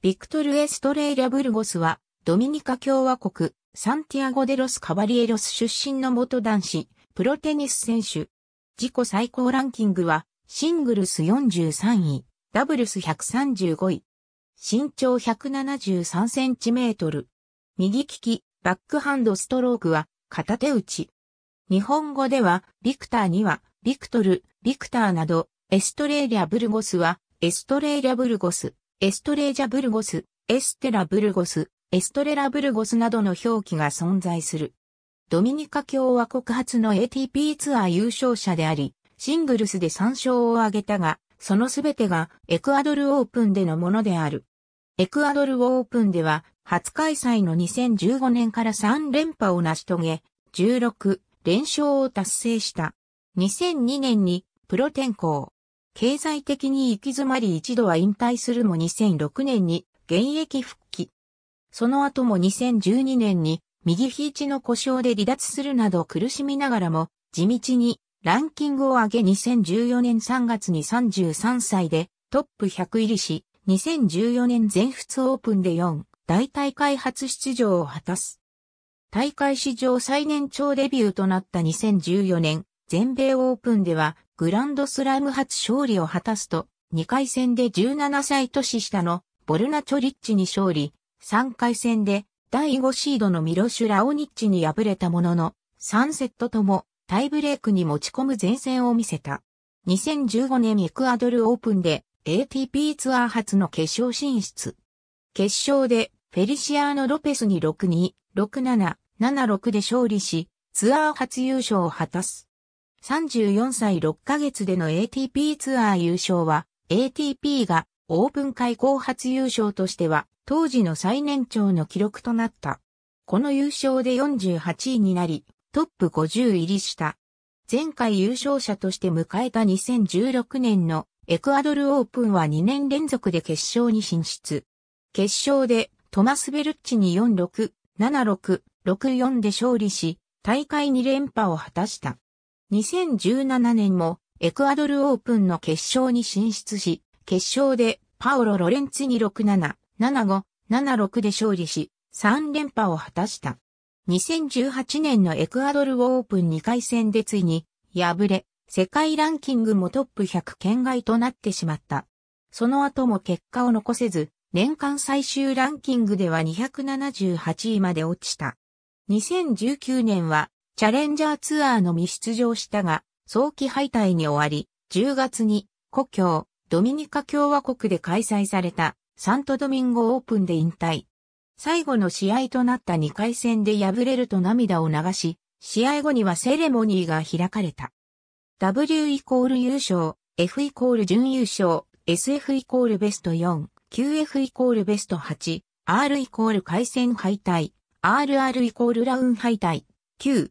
ビクトル・エストレイラ・ブルゴスは、ドミニカ共和国、サンティアゴ・デロス・カバリエロス出身の元男子、プロテニス選手。自己最高ランキングは、シングルス43位、ダブルス135位。身長173センチメートル。右利き、バックハンドストロークは、片手打ち。日本語では、ビクターには、ビクトル、ビクターなど、エストレイリブルゴスは、エストレイリブルゴス。エストレージャブルゴス、エステラブルゴス、エストレラブルゴスなどの表記が存在する。ドミニカ共和国発の ATP ツアー優勝者であり、シングルスで3勝を挙げたが、そのすべてがエクアドルオープンでのものである。エクアドルオープンでは、初開催の2015年から3連覇を成し遂げ、16連勝を達成した。2002年にプロ転向。経済的に行き詰まり一度は引退するも2006年に現役復帰。その後も2012年に右肘の故障で離脱するなど苦しみながらも地道にランキングを上げ2014年3月に33歳でトップ100入りし2014年全仏オープンで4大大会初出場を果たす。大会史上最年長デビューとなった2014年全米オープンではグランドスラム初勝利を果たすと、2回戦で17歳年下のボルナチョリッチに勝利、3回戦で第5シードのミロシュ・ラオニッチに敗れたものの、3セットともタイブレークに持ち込む前線を見せた。2015年エクアドルオープンで ATP ツアー初の決勝進出。決勝でフェリシアーノ・ロペスに6-2、6-7、7-6で勝利し、ツアー初優勝を果たす。34歳6ヶ月での ATP ツアー優勝は、ATP がオープン開口初優勝としては、当時の最年長の記録となった。この優勝で48位になり、トップ50入りした。前回優勝者として迎えた2016年のエクアドルオープンは2年連続で決勝に進出。決勝でトマス・ベルッチに46、76、64で勝利し、大会2連覇を果たした。2017年もエクアドルオープンの決勝に進出し、決勝でパオロ・ロレンツに67、75、76で勝利し、3連覇を果たした。2018年のエクアドルオープン2回戦でついに敗れ、世界ランキングもトップ100圏外となってしまった。その後も結果を残せず、年間最終ランキングでは278位まで落ちた。2019年はチャレンジャーツアーのみ出場したが、早期敗退に終わり、10月に故郷、ドミニカ共和国で開催されたサントドミンゴオープンで引退。最後の試合となった2回戦で敗れると涙を流し、試合後にはセレモニーが開かれた。W イコール優勝、F イコール準優勝、SF イコールベスト4、QF イコールベスト8、R イコール回戦敗退、RR イコールラウン敗退、Q、